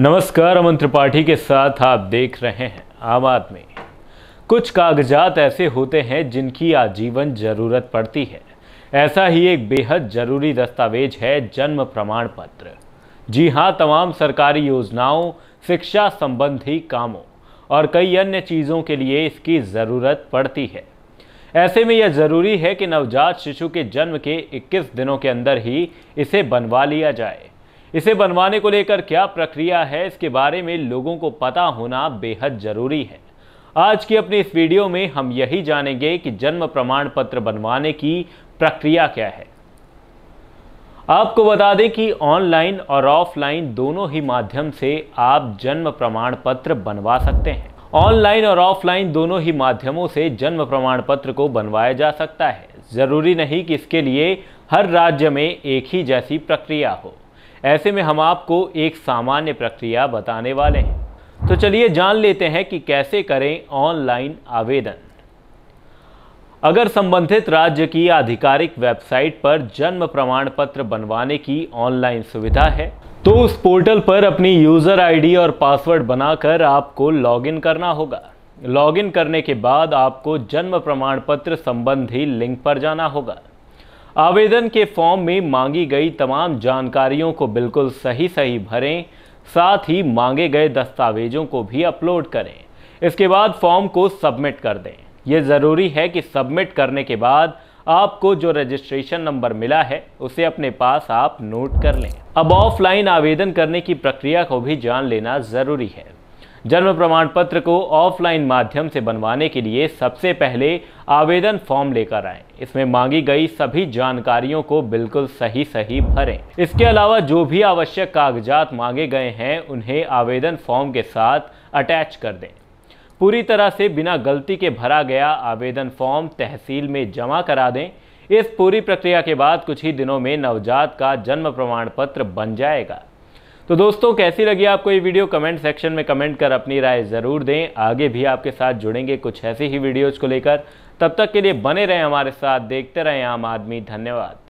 नमस्कार अमन त्रिपाठी के साथ आप देख रहे हैं आम आदमी कुछ कागजात ऐसे होते हैं जिनकी आजीवन जरूरत पड़ती है ऐसा ही एक बेहद ज़रूरी दस्तावेज है जन्म प्रमाण पत्र जी हाँ तमाम सरकारी योजनाओं शिक्षा संबंधी कामों और कई अन्य चीज़ों के लिए इसकी ज़रूरत पड़ती है ऐसे में यह ज़रूरी है कि नवजात शिशु के जन्म के 21 दिनों के अंदर ही इसे बनवा लिया जाए इसे बनवाने को लेकर क्या प्रक्रिया है इसके बारे में लोगों को पता होना बेहद जरूरी है आज की अपनी इस वीडियो में हम यही जानेंगे कि जन्म प्रमाण पत्र बनवाने की प्रक्रिया क्या है आपको बता दें कि ऑनलाइन और ऑफलाइन दोनों ही माध्यम से आप जन्म प्रमाण पत्र बनवा सकते हैं ऑनलाइन और ऑफलाइन दोनों ही माध्यमों से जन्म प्रमाण पत्र को बनवाया जा सकता है ज़रूरी नहीं कि इसके लिए हर राज्य में एक ही जैसी प्रक्रिया हो ऐसे में हम आपको एक सामान्य प्रक्रिया बताने वाले हैं तो चलिए जान लेते हैं कि कैसे करें ऑनलाइन आवेदन अगर संबंधित राज्य की आधिकारिक वेबसाइट पर जन्म प्रमाण पत्र बनवाने की ऑनलाइन सुविधा है तो उस पोर्टल पर अपनी यूज़र आईडी और पासवर्ड बनाकर आपको लॉगिन करना होगा लॉगिन करने के बाद आपको जन्म प्रमाण पत्र संबंधी लिंक पर जाना होगा आवेदन के फॉर्म में मांगी गई तमाम जानकारियों को बिल्कुल सही सही भरें साथ ही मांगे गए दस्तावेजों को भी अपलोड करें इसके बाद फॉर्म को सबमिट कर दें ये ज़रूरी है कि सबमिट करने के बाद आपको जो रजिस्ट्रेशन नंबर मिला है उसे अपने पास आप नोट कर लें अब ऑफलाइन आवेदन करने की प्रक्रिया को भी जान लेना ज़रूरी है जन्म प्रमाण पत्र को ऑफलाइन माध्यम से बनवाने के लिए सबसे पहले आवेदन फॉर्म लेकर आए इसमें मांगी गई सभी जानकारियों को बिल्कुल सही सही भरें इसके अलावा जो भी आवश्यक कागजात मांगे गए हैं उन्हें आवेदन फॉर्म के साथ अटैच कर दें पूरी तरह से बिना गलती के भरा गया आवेदन फॉर्म तहसील में जमा करा दें इस पूरी प्रक्रिया के बाद कुछ ही दिनों में नवजात का जन्म प्रमाण पत्र बन जाएगा तो दोस्तों कैसी लगी आपको ये वीडियो कमेंट सेक्शन में कमेंट कर अपनी राय ज़रूर दें आगे भी आपके साथ जुड़ेंगे कुछ ऐसे ही वीडियोज़ को लेकर तब तक के लिए बने रहें हमारे साथ देखते रहें आम आदमी धन्यवाद